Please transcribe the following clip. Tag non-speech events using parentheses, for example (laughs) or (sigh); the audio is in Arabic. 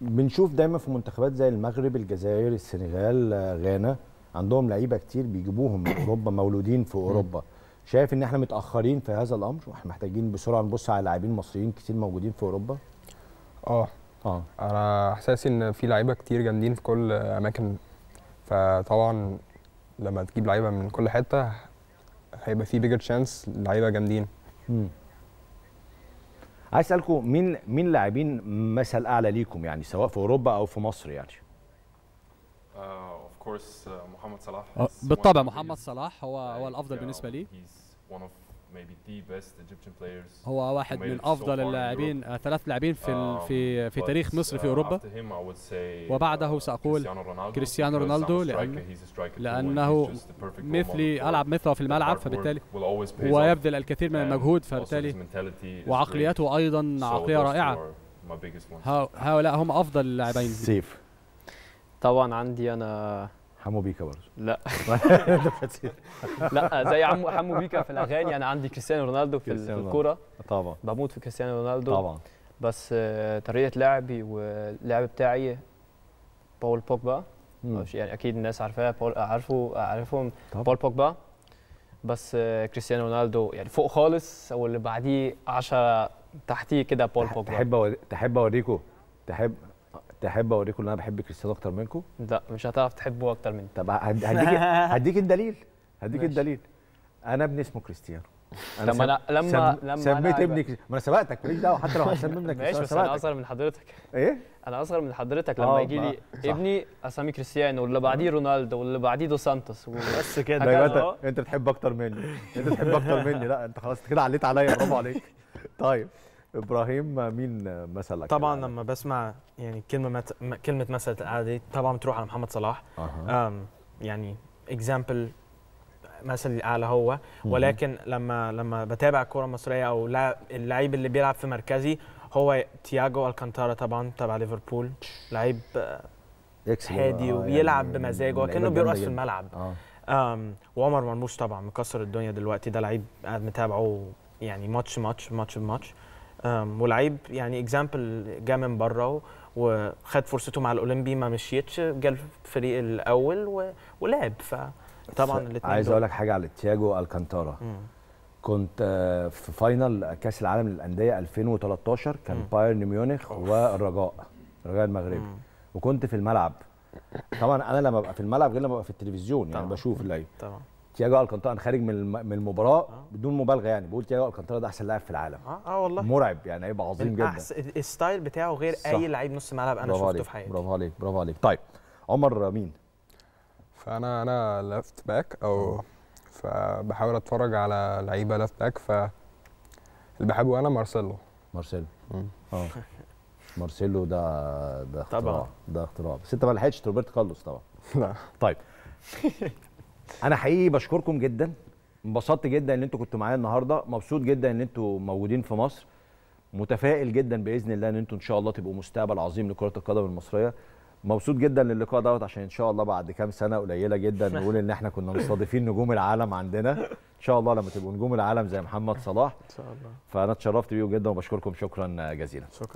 بنشوف دايما في منتخبات زي المغرب الجزائر السنغال آه، غانا عندهم لعيبه كتير بيجيبوهم من اوروبا مولودين في اوروبا شايف ان احنا متاخرين في هذا الامر واحنا محتاجين بسرعه نبص على لاعبين مصريين كتير موجودين في اوروبا اه اه انا احساسي ان في لعيبه كتير جامدين في كل اماكن فطبعا لما تجيب لعيبه من كل حته هيبقى في بيجر شانس لعيبه جامدين عايز اسالكم مين مين لاعبين مثل اعلى ليكم يعني سواء في اوروبا او في مصر يعني محمد uh, صلاح uh, آه، بالطبع محمد صلاح هو هو الافضل بالنسبه لي هو واحد من افضل اللاعبين ثلاث لاعبين في um, في في تاريخ مصر في uh, اوروبا uh, وبعده ساقول كريستيانو رونالدو لأن لانه مثلي العب مثله في الملعب فبالتالي ويبذل الكثير من المجهود فبالتالي وعقليته ايضا عقليه رائعه هؤلاء هم افضل اللاعبين سيف طبعا عندي انا حمو بيكا برضه لا (laughs) لا زي عمو حمو بيكا في الاغاني انا عندي كريستيانو رونالدو في الكوره طبعا بموت في كريستيانو رونالدو طبعا بس آه، طريقه لعبي واللعب بتاعي باول بوجبا يعني اكيد الناس عارفاه باول عارفه عارفهم باول بوجبا بس آه، كريستيانو رونالدو يعني فوق خالص واللي بعديه 10 تحتيه كده بول بوجبا تحب تحب اوريكم تحب تحب اوريكم ان انا بحب كريستيانو اكتر منكم لا مش هتعرف تحبه اكتر مني طب هديك (laughs) هديك الدليل هديك ماشي. الدليل انا ابني اسمه كريستيانو انا طب انا لما لما سميت ابني ما انا سبقتك ماليش دعوه حتى لو هسمي ابنك ماشي بس انا اصغر من حضرتك ايه انا اصغر من حضرتك لما آه، يجي لي ابني اسامي كريستيانو واللي بعديه رونالدو واللي بعديه دو سانتوس بس كده انت انت بتحب اكتر مني انت بتحب اكتر مني لا انت خلاص كده عليت عليا برافو عليك طيب ابراهيم مين مثلك طبعا لما بسمع يعني كلمه مت... كلمه مثل عادي دي طبعا بتروح على محمد صلاح أه. يعني اكزامبل مثل الاعلى هو ولكن لما لما بتابع الكره المصريه او اللعيب اللي بيلعب في مركزي هو تياجو الكانتارا طبعا تبع ليفربول لعيب آه، هادي آه، وبيلعب يعني بمزاجه وكانه بيرقص في الملعب آه. وعمر مرموش طبعا مكسر الدنيا دلوقتي ده لعيب قاعد متابعه يعني ماتش ماتش ماتش ماتش ولعيب يعني اكزامبل جه من بره وخد فرصته مع الاولمبي ما مشيتش جه الفريق الاول و... ولعب فطبعا الاثنين عايز اقول لك حاجه على تياجو الكانتارا كنت آه، في فاينل كاس العالم للانديه 2013 كان مم. بايرن ميونخ والرجاء الرجاء المغربي مم. وكنت في الملعب طبعا انا لما ببقى في الملعب غير لما ببقى في التلفزيون يعني طبعا. بشوف اللعيبه تياجو الكانتارا انا خارج من من المباراه آه. بدون مبالغه يعني بقول تياجو الكانتارا ده احسن لاعب في العالم اه اه والله مرعب يعني هيبقى عظيم جدا الستايل بتاعه غير صح. اي لعيب نص ملعب انا شفته في حياتي برافو عليك برافو عليك طيب عمر مين فانا انا لفت باك او آه. فبحاول اتفرج على لعيبه لفت باك ف اللي بحبه انا مارسيلو مارسيلو اه مارسيلو ده ده اختراع ده اختراع بس انت ما لحقتش روبرت كارلوس طبعا لا طيب (laughs) انا حقيقي بشكركم جدا انبسطت جدا ان انتوا كنتوا معايا النهارده مبسوط جدا ان انتوا موجودين في مصر متفائل جدا باذن الله ان انتوا ان شاء الله تبقوا مستقبل عظيم لكره القدم المصريه مبسوط جدا للقاء دوت عشان ان شاء الله بعد كام سنه قليله جدا (laughs) نقول ان احنا كنا مستضيفين نجوم العالم عندنا ان شاء الله لما تبقوا نجوم العالم زي محمد صلاح ان شاء الله فانا اتشرفت بيه جدا وبشكركم شكرا جزيلا شكرا.